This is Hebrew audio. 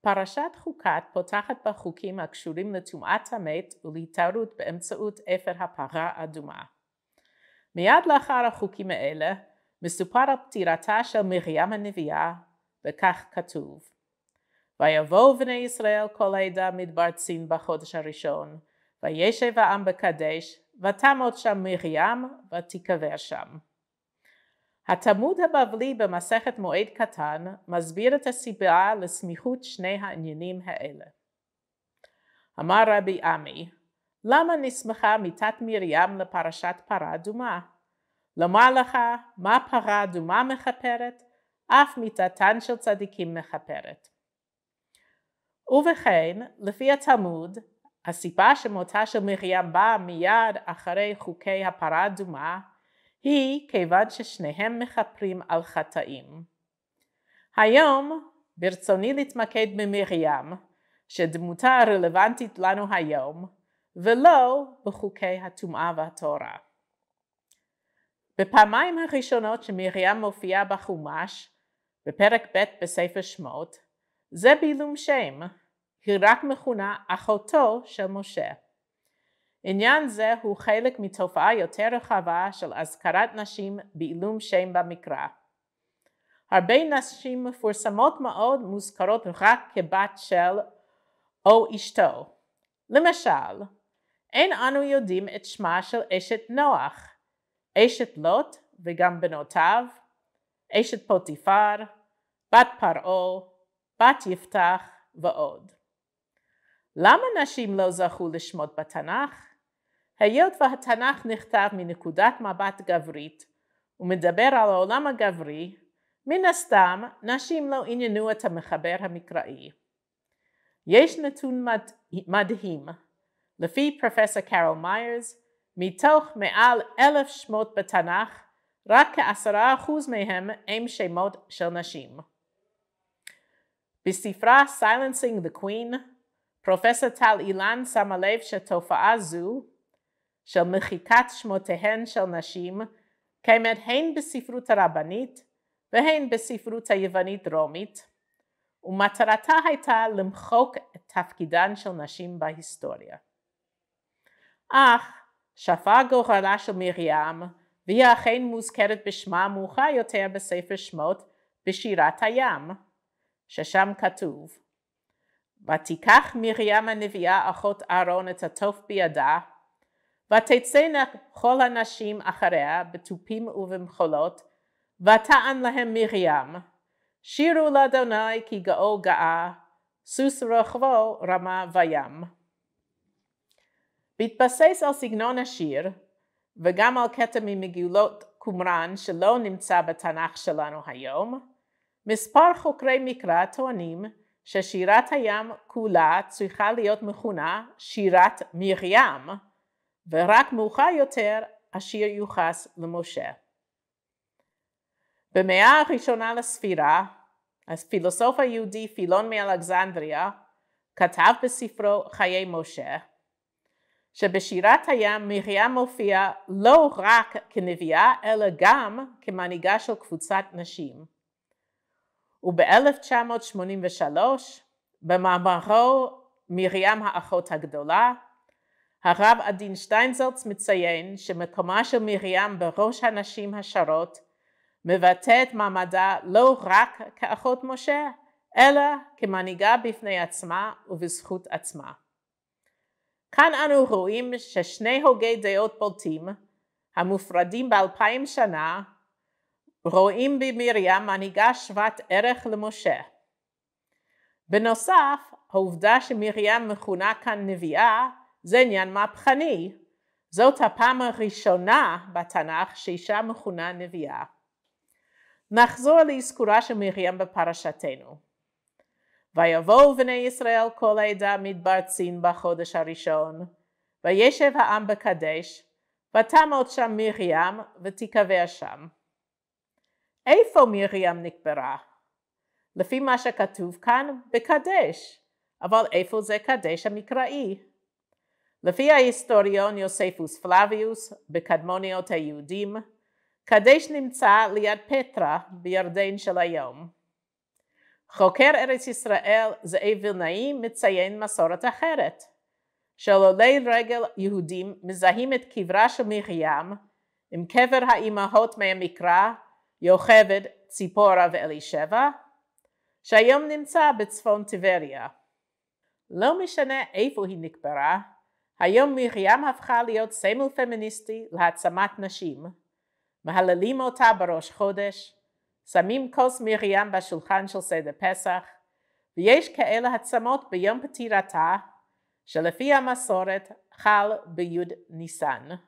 פרשת חוקת פותחת בחוקים הקשורים לטומאת המת ולהתערות באמצעות אפר הפרה אדומה. מיד לאחר החוקים האלה מסופר על פטירתה של מרים הנביאה, וכך כתוב: ויבואו בני ישראל כל העדה צין בחודש הראשון, וישב העם בקדש, ותמות שם מרים, ותיקבר שם. התלמוד הבבלי במסכת מועד קטן מסביר את הסיבה לסמיכות שני העניינים האלה. אמר רבי עמי, למה נסמכה מיתת מרים לפרשת פרה אדומה? לומר לך, מה פרה אדומה מכפרת? אף מיתתן של צדיקים מכפרת. ובכן, לפי התלמוד, הסיבה שמותה של מרים באה מיד אחרי חוקי הפרה אדומה, היא כיוון ששניהם מכפרים על חטאים. היום ברצוני להתמקד במרים, שדמותה רלוונטית לנו היום, ולא בחוקי הטומאה והתורה. בפעמיים הראשונות שמרים מופיעה בחומש, בפרק ב' בספר שמות, זה בעילום שם, היא רק מכונה אחותו של משה. עניין זה הוא חלק מתופעה יותר רחבה של אזכרת נשים בעילום שם במקרא. הרבה נשים מפורסמות מאוד מוזכרות רק כבת של או אשתו. למשל, אין אנו יודעים את שמה של אשת נוח, אשת לוט וגם בנותיו, אשת פוטיפר, בת פרעה, בת יפתח ועוד. למה נשים לא זכו לשמות בתנ"ך? היות והתנ"ך נכתב מנקודת מבט גברית ומדבר על העולם הגברי, מן הסתם נשים לא עניינו את המחבר המקראי. יש נתון מד... מדהים, לפי פרופסור קארל מיירס, מתוך מעל אלף שמות בתנ"ך, רק כעשרה אחוז מהם הם שמות של נשים. בספרה Silencing the Queen, פרופסור טל אילן שמה לב שתופעה זו של מחיקת שמותיהן של נשים קיימת הן בספרות הרבנית והן בספרות היוונית-רומית, ומטרתה הייתה למחוק את תפקידן של נשים בהיסטוריה. אך שפה גורלה של מרים, והיא אכן מוזכרת בשמה מאוחר יותר בספר שמות בשירת הים, ששם כתוב ותיקח מרים הנביאה אחות אהרון את התוף בידה ותצאנה כל הנשים אחריה בתופים ובמחולות, ותען להם מרים, שירו לאדוני כי גאו גאה, סוס רוכבו רמה וים. בהתבסס על סגנון השיר, וגם על קטע ממגילות קומראן שלא נמצא בתנ"ך שלנו היום, מספר חוקרי מקרא טוענים ששירת הים כולה צריכה להיות מכונה שירת מרים, ורק מאוחר יותר השיר יוחס למשה. במאה הראשונה לספירה, הפילוסוף היהודי פילון מאלכסנדריה כתב בספרו חיי משה, שבשירת הים מרים מופיעה לא רק כנביאה אלא גם כמנהיגה של קבוצת נשים. וב-1983, במאמרו מרים האחות הגדולה, הרב עדין שטיינזרץ מציין שמקומה של מרים בראש הנשים השרות מבטא את מעמדה לא רק כאחות משה, אלא כמנהיגה בפני עצמה ובזכות עצמה. כאן אנו רואים ששני הוגי דעות בולטים, המופרדים באלפיים שנה, רואים במרים מנהיגה שוות ערך למשה. בנוסף, העובדה שמרים מכונה כאן נביאה זה עניין מהפכני. זאת הפעם הראשונה בתנ"ך שאישה מכונה נביאה. נחזור לאזכורה של מרים בפרשתנו. ויבואו בני ישראל כל העדה צין בחודש הראשון, וישב העם בקדש, ותמות שם מרים ותיקבע שם. איפה מרים נקברה? לפי מה שכתוב כאן, בקדש, אבל איפה זה קדש המקראי? לפי ההיסטוריון יוספוס פלביוס, בקדמוניות היהודים, קדש נמצא ליד פטרה בירדן של היום. חוקר ארץ ישראל זאב וילנאי מציין מסורת אחרת, של עולי רגל יהודים מזהים את קברה של מרים עם קבר האימהות מהמקרא, יוכבד, ציפורה ואלישבע, שהיום נמצא בצפון טבריה. לא משנה איפה היא נקברה, היום מרים הפכה להיות סמל פמיניסטי להעצמת נשים. מהללים אותה בראש חודש, שמים כוס מרים בשולחן של סדר פסח, ויש כאלה עצמות ביום פטירתה, שלפי המסורת חל בי' ניסן.